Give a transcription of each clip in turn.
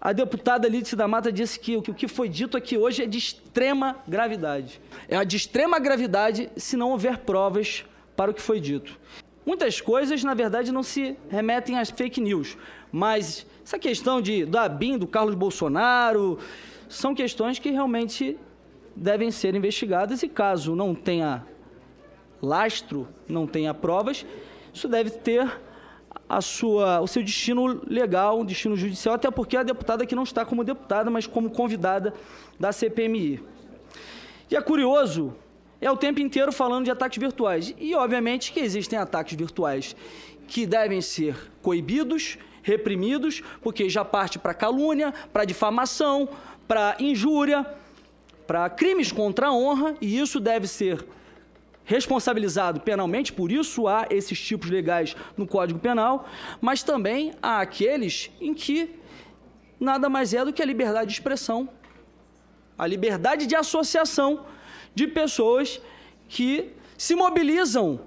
A deputada Lídice da Mata disse que o que foi dito aqui hoje é de extrema gravidade. É de extrema gravidade se não houver provas para o que foi dito. Muitas coisas, na verdade, não se remetem às fake news, mas essa questão de, do Abin, do Carlos Bolsonaro, são questões que realmente devem ser investigadas e caso não tenha lastro, não tenha provas, isso deve ter a sua, o seu destino legal, um destino judicial, até porque a deputada aqui não está como deputada, mas como convidada da CPMI. E é curioso, é o tempo inteiro falando de ataques virtuais. E, obviamente, que existem ataques virtuais que devem ser coibidos, reprimidos, porque já parte para calúnia, para difamação, para injúria, para crimes contra a honra, e isso deve ser responsabilizado penalmente, por isso há esses tipos legais no Código Penal, mas também há aqueles em que nada mais é do que a liberdade de expressão, a liberdade de associação de pessoas que se mobilizam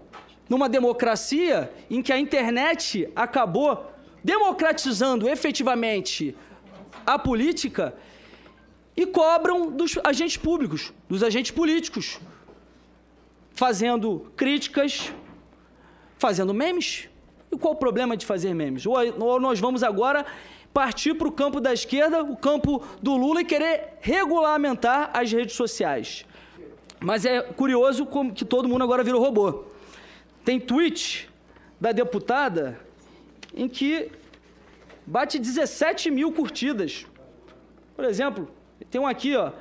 numa democracia em que a internet acabou democratizando efetivamente a política e cobram dos agentes públicos, dos agentes políticos, fazendo críticas, fazendo memes. E qual o problema de fazer memes? Ou nós vamos agora partir para o campo da esquerda, o campo do Lula e querer regulamentar as redes sociais. Mas é curioso como que todo mundo agora virou robô. Tem tweet da deputada em que bate 17 mil curtidas. Por exemplo, tem um aqui, ó.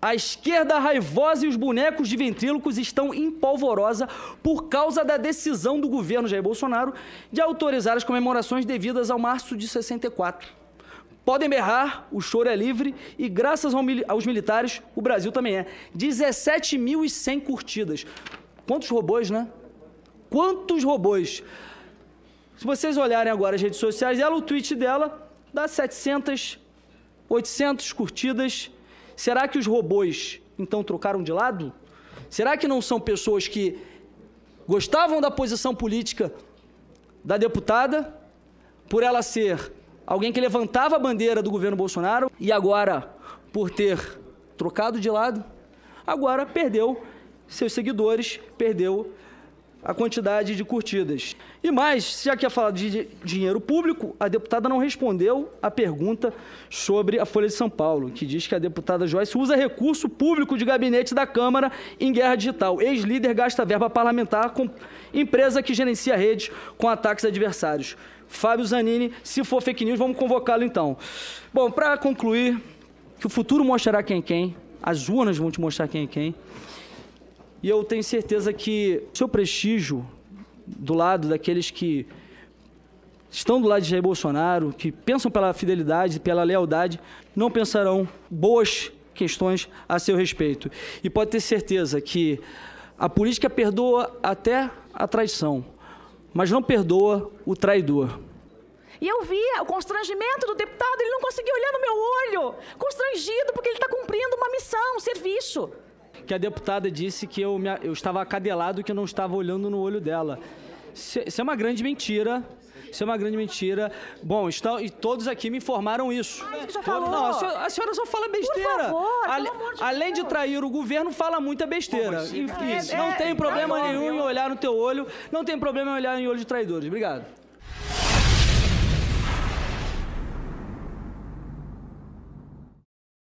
A esquerda raivosa e os bonecos de ventrílocos estão em polvorosa por causa da decisão do governo Jair Bolsonaro de autorizar as comemorações devidas ao março de 64. Podem berrar, o choro é livre e, graças aos militares, o Brasil também é. 17.100 curtidas. Quantos robôs, né? Quantos robôs? Se vocês olharem agora as redes sociais dela, o tweet dela dá 700, 800 curtidas Será que os robôs então trocaram de lado? Será que não são pessoas que gostavam da posição política da deputada, por ela ser alguém que levantava a bandeira do governo Bolsonaro e agora, por ter trocado de lado, agora perdeu seus seguidores, perdeu a quantidade de curtidas. E mais, já que ia falar de dinheiro público, a deputada não respondeu a pergunta sobre a Folha de São Paulo, que diz que a deputada Joyce usa recurso público de gabinete da Câmara em guerra digital. Ex-líder gasta verba parlamentar com empresa que gerencia redes com ataques adversários. Fábio Zanini, se for fake news, vamos convocá-lo então. Bom, para concluir, que o futuro mostrará quem é quem, as urnas vão te mostrar quem é quem. E eu tenho certeza que seu prestígio do lado daqueles que estão do lado de Jair Bolsonaro, que pensam pela fidelidade, pela lealdade, não pensarão boas questões a seu respeito. E pode ter certeza que a política perdoa até a traição, mas não perdoa o traidor. E eu via o constrangimento do deputado, ele não conseguia olhar no meu olho, constrangido porque ele está cumprindo uma missão, um serviço que a deputada disse que eu, me, eu estava acadelado que eu não estava olhando no olho dela. Isso, é uma grande mentira. Isso é uma grande mentira. Bom, está, e todos aqui me informaram isso. Ah, já falou. Não, a senhora, a senhora, só fala besteira. Por favor, de além Deus. de trair o governo, fala muita besteira. Assim? é, isso, é, não é, tem é, problema é, é, nenhum em olhar no teu olho. Não tem problema em olhar em olho de traidores. Obrigado.